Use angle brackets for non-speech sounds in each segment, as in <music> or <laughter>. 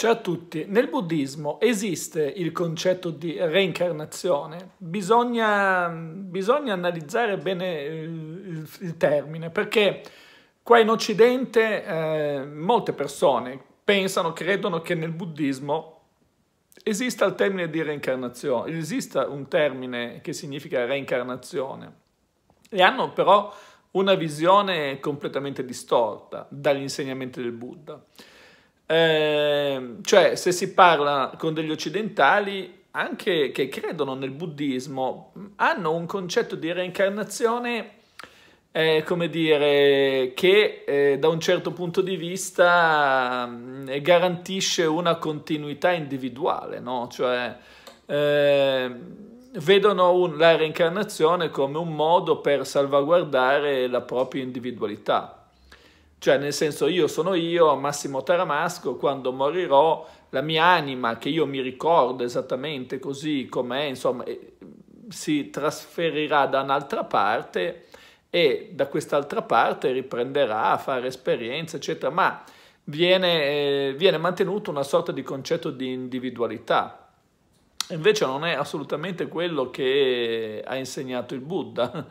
Ciao a tutti, nel buddismo esiste il concetto di reincarnazione, bisogna, bisogna analizzare bene il, il, termine perché qua in Occidente eh, molte persone pensano, credono che nel buddismo esista il termine di reincarnazione, esista un termine che significa reincarnazione e hanno però una visione completamente distorta dagli insegnamenti del Buddha. Eh, cioè, se si parla con degli occidentali, anche che credono nel buddismo, hanno un concetto di reincarnazione, eh, come dire, che eh, da un certo punto di vista mh, mm, garantisce una continuità individuale, no? Cioè, eh, vedono un, la reincarnazione come un modo per salvaguardare la propria individualità. Cioè, nel senso, io sono io, Massimo Taramasco, quando morirò, la mia anima, che io mi ricordo esattamente così com'è, insomma, eh, si trasferirà da un'altra parte e da quest'altra parte riprenderà a fare esperienze, eccetera. Ma viene, eh, viene mantenuto una sorta di concetto di individualità. Invece non è assolutamente quello che ha insegnato il Buddha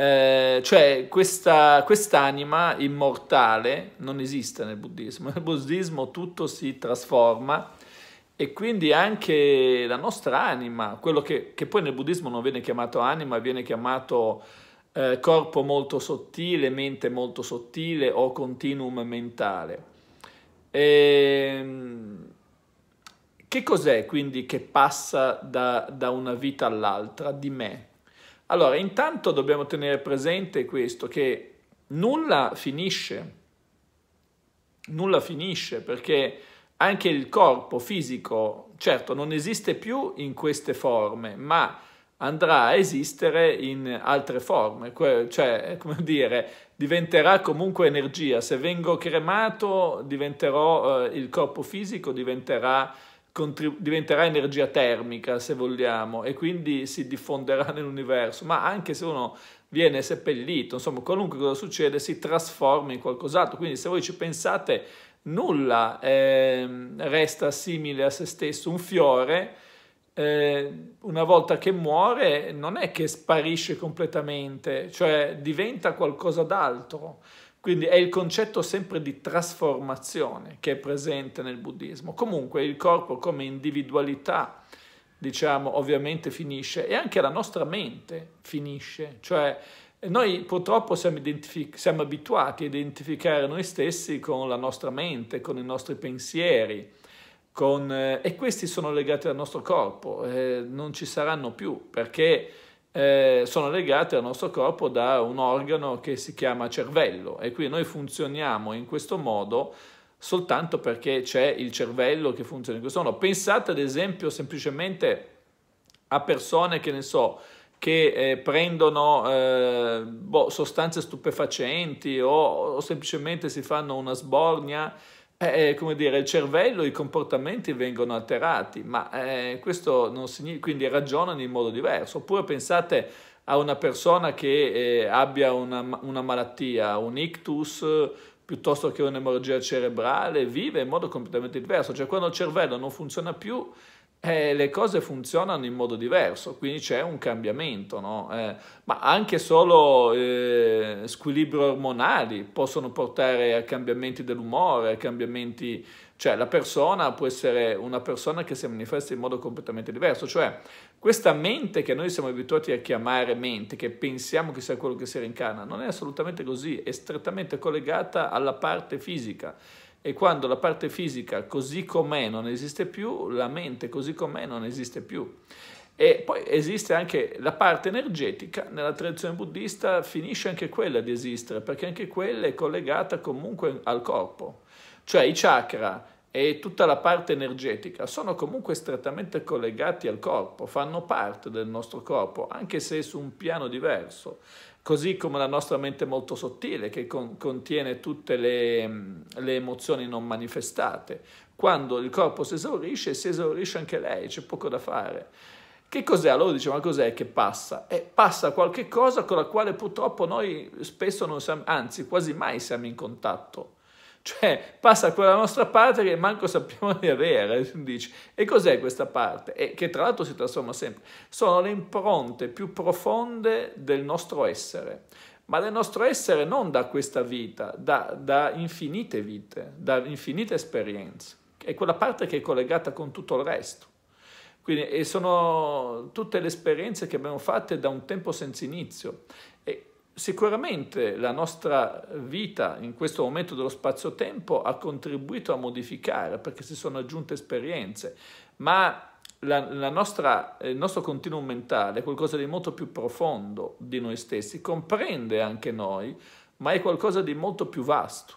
eh, cioè, questa, quest'anima immortale non esiste nel buddismo. Nel buddismo tutto si trasforma e quindi anche la nostra anima, quello che, che poi nel buddismo non viene chiamato anima, viene chiamato eh, corpo molto sottile, mente molto sottile o continuum mentale. E, ehm, che cos'è quindi che passa da, da una vita all'altra di me? Allora, intanto dobbiamo tenere presente questo, che nulla finisce, nulla finisce perché anche il corpo fisico, certo, non esiste più in queste forme, ma andrà a esistere in altre forme, cioè, come <laughs> dire, diventerà comunque energia. Se vengo cremato, diventerò, eh, il corpo fisico diventerà diventerà energia termica, se vogliamo, e quindi si diffonderà <laughs> nell'universo, ma anche se uno viene seppellito, insomma, qualunque cosa succede si trasforma in qualcos'altro. Quindi se voi ci pensate, nulla eh, resta simile a se stesso, un fiore ehm, una volta che muore non è che sparisce completamente, cioè diventa qualcosa d'altro. Quindi è il concetto sempre di trasformazione che è presente nel buddismo. Comunque il corpo come individualità, diciamo, ovviamente finisce e anche la nostra mente finisce, cioè noi purtroppo siamo, siamo abituati a identificare noi stessi con la nostra mente, con i nostri pensieri, con, eh, e questi sono legati al nostro corpo, eh, non ci saranno più perché eh, sono legate al nostro corpo da un organo che si chiama cervello e qui noi funzioniamo in questo modo soltanto perché c'è il cervello che funziona in questo modo. Pensate ad esempio semplicemente a persone che ne so, che eh, prendono eh, boh, sostanze stupefacenti o, o semplicemente si fanno una sbornia eh, eh, come dire, il cervello, i comportamenti vengono alterati, ma eh, questo non significa, quindi ragionano in modo diverso. Oppure pensate a una persona che eh, abbia una, una, malattia, un ictus, piuttosto che un'emorragia cerebrale, vive in modo completamente diverso. Cioè quando il cervello non funziona più, eh, le cose funzionano in modo diverso, quindi c'è un cambiamento, no? eh, ma anche solo eh, squilibri ormonali possono portare a cambiamenti dell'umore, a cambiamenti, cioè la persona può essere una persona che si manifesta in modo completamente diverso, cioè questa mente che noi siamo abituati a chiamare mente, che pensiamo che sia quello che si rincarna, non è assolutamente così, è strettamente collegata alla parte fisica e quando la parte fisica così com'è non esiste più, la mente così com'è non esiste più. E poi esiste anche la parte energetica, nella tradizione buddista finisce anche quella di esistere, perché anche quella è collegata comunque al corpo. Cioè i chakra e tutta la parte energetica sono comunque strettamente collegati al corpo, fanno parte del nostro corpo, anche se su un piano diverso così come la nostra mente molto sottile che con, contiene tutte le, mm, le, emozioni non manifestate. Quando il corpo si esaurisce, si esaurisce anche lei, c'è poco da fare. Che cos'è? Allora dice, ma cos'è che passa? E passa qualche cosa con la quale purtroppo noi spesso non siamo, anzi quasi mai siamo in contatto cioè passa quella nostra parte che manco sappiamo di avere, <laughs> dici. E cos'è questa parte? E che tra l'altro si trasforma sempre. Sono le impronte più profonde del nostro essere, ma del nostro essere non da questa vita, da, da infinite vite, da infinite esperienze. È quella parte che è collegata con tutto il resto. Quindi, sono tutte le esperienze che abbiamo fatte da un tempo senza inizio. E Sicuramente la nostra vita in questo momento dello spazio-tempo ha contribuito a modificare perché si sono aggiunte esperienze, ma la, la nostra, il nostro continuum mentale è qualcosa di molto più profondo di noi stessi, comprende anche noi, ma è qualcosa di molto più vasto.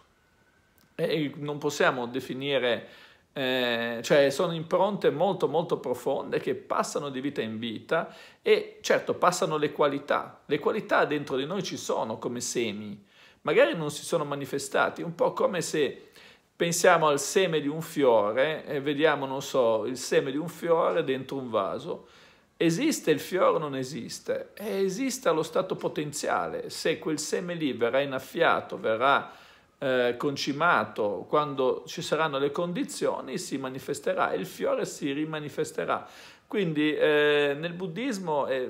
E non possiamo definire eh, cioè sono impronte molto molto profonde che passano di vita in vita e certo passano le qualità, le qualità dentro di noi ci sono come semi, magari non si sono manifestati, un po' come se pensiamo al seme di un fiore e vediamo, non so, il seme di un fiore dentro un vaso. Esiste il fiore o non esiste? Eh, esiste allo stato potenziale, se quel seme lì verrà innaffiato, verrà eh, concimato, quando ci saranno le condizioni, si manifesterà, il fiore si rimanifesterà. Quindi eh, nel buddismo eh,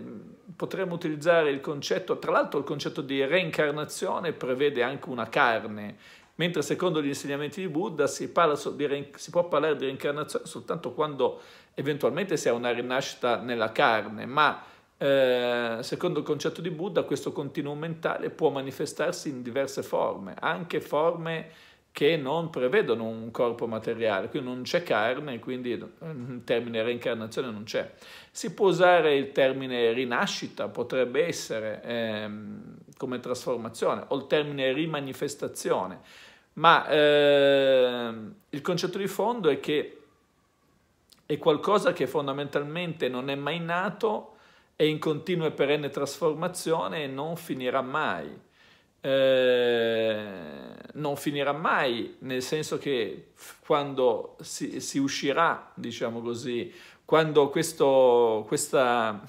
potremmo utilizzare il concetto, tra l'altro il concetto di reincarnazione prevede anche una carne, mentre secondo gli insegnamenti di Buddha si, di si può parlare di reincarnazione soltanto quando eventualmente si ha una rinascita nella carne, ma eh, secondo il concetto di Buddha, questo continuo mentale può manifestarsi in diverse forme, anche forme che non prevedono un corpo materiale, quindi non c'è carne, quindi il eh, termine reincarnazione non c'è. Si può usare il termine rinascita, potrebbe essere eh, come trasformazione, o il termine rimanifestazione, ma eh, il concetto di fondo è che è qualcosa che fondamentalmente non è mai nato, è in continua e perenne trasformazione e non finirà mai. Eh, non finirà mai, nel senso che quando si, si uscirà, diciamo così, quando questo, questa,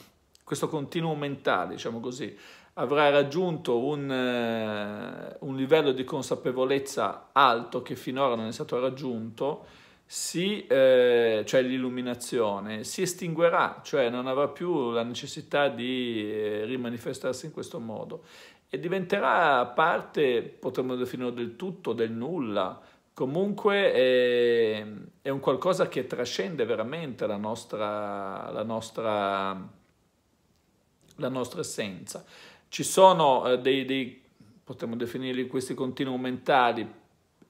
questo continuo mentale, diciamo così, avrà raggiunto un, eh, un livello di consapevolezza alto che finora non è stato raggiunto, si, eh, cioè l'illuminazione, si estinguerà, cioè non avrà più la necessità di eh, rimanifestarsi in questo modo e diventerà parte, potremmo definirlo del tutto, del nulla. Comunque è, ehm, è un qualcosa che trascende veramente la nostra, la nostra, la nostra essenza. Ci sono eh, dei, dei, potremmo definirli questi continui mentali,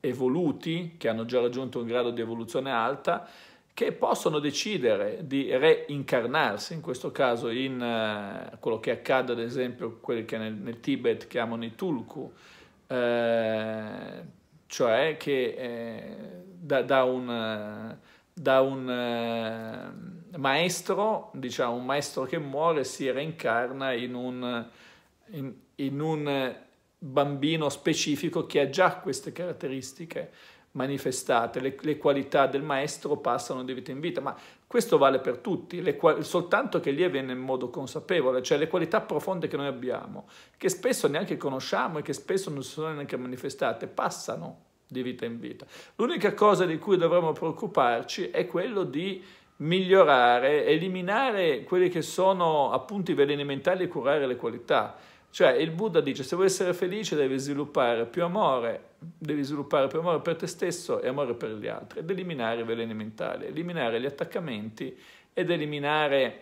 evoluti, che hanno già raggiunto un grado di evoluzione alta, che possono decidere di reincarnarsi, in questo caso in uh, quello che accade ad esempio quelli che nel, nel Tibet chiamano i Tulku, eh, cioè che eh, da, da, un, eh, da un uh, maestro, diciamo un maestro che muore, si reincarna in un, in, in un bambino specifico che ha già queste caratteristiche manifestate, le, le, qualità del maestro passano di vita in vita, ma questo vale per tutti, quali, soltanto che lì avviene in modo consapevole, cioè le qualità profonde che noi abbiamo, che spesso neanche conosciamo e che spesso non si sono neanche manifestate, passano di vita in vita. L'unica cosa di cui dovremmo preoccuparci è quello di migliorare, eliminare quelli che sono appunto i veleni mentali e curare le qualità. Cioè il Buddha dice se vuoi essere felice devi sviluppare più amore, devi sviluppare più amore per te stesso e amore per gli altri ed eliminare i veleni mentali, eliminare gli attaccamenti ed eliminare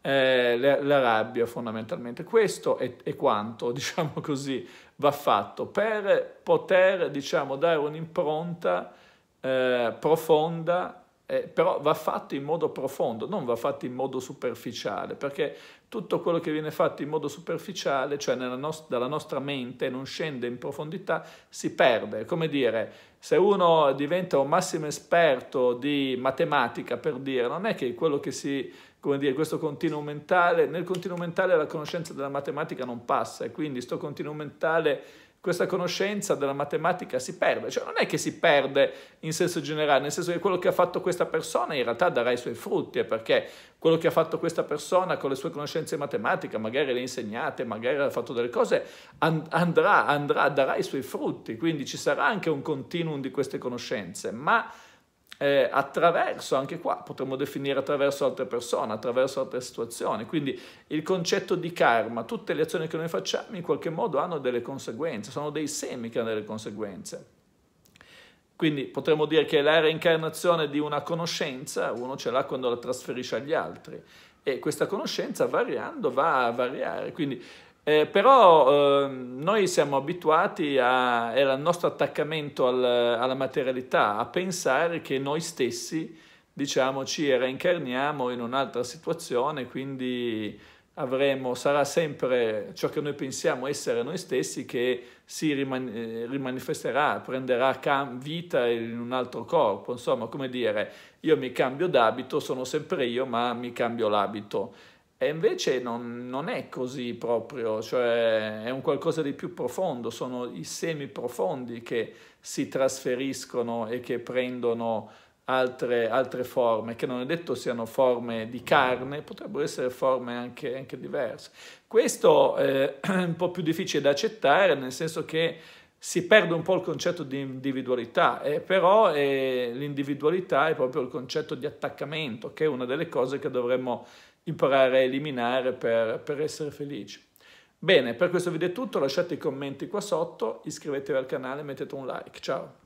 eh, la, rabbia fondamentalmente. Questo è, è, quanto, <laughs> diciamo così, va fatto per poter diciamo, dare un'impronta eh, profonda eh, però va fatto in modo profondo, non va fatto in modo superficiale, perché tutto quello che viene fatto in modo superficiale, cioè nost dalla nostra mente, non scende in profondità, si perde. come dire, se uno diventa un massimo esperto di matematica, per dire, non è che quello che si come dire, questo continuo mentale, nel continuo mentale la conoscenza della matematica non passa e quindi sto continuo mentale questa conoscenza della matematica si perde, cioè non è che si perde in senso generale, nel senso che quello che ha fatto questa persona in realtà darà i suoi frutti, perché quello che ha fatto questa persona con le sue conoscenze matematiche, magari le insegnate, magari ha fatto delle cose, andrà, andrà, darà i suoi frutti, quindi ci sarà anche un continuum di queste conoscenze, ma eh, attraverso, anche qua potremmo definire attraverso altre persone, attraverso altre situazioni. Quindi il concetto di karma, tutte le azioni che noi facciamo in qualche modo hanno delle conseguenze, sono dei semi che hanno delle conseguenze. Quindi potremmo dire che la reincarnazione di una conoscenza uno ce l'ha quando la trasferisce agli altri e questa conoscenza variando va a variare. Quindi eh, però eh, noi siamo abituati a, è il nostro attaccamento al, alla materialità, a pensare che noi stessi, diciamo, ci reincarniamo in un'altra situazione, quindi avremo, sarà sempre ciò che noi pensiamo essere noi stessi che si riman- eh, rimanifesterà, prenderà cam- vita in un altro corpo. Insomma, come dire, io mi cambio d'abito, sono sempre io, ma mi cambio l'abito. E invece non, non, è così proprio, cioè è un qualcosa di più profondo, sono i semi profondi che si trasferiscono e che prendono altre, altre forme, che non è detto siano forme di carne, potrebbero essere forme anche, anche diverse. Questo è <clears throat> un po' più difficile da accettare, nel senso che si perde un po' il concetto di individualità, eh, però eh, l'individualità è proprio il concetto di attaccamento, che è una delle cose che dovremmo imparare a eliminare per, per essere felici. Bene, per questo video è tutto, lasciate i commenti qua sotto, iscrivetevi al canale e mettete un like. Ciao!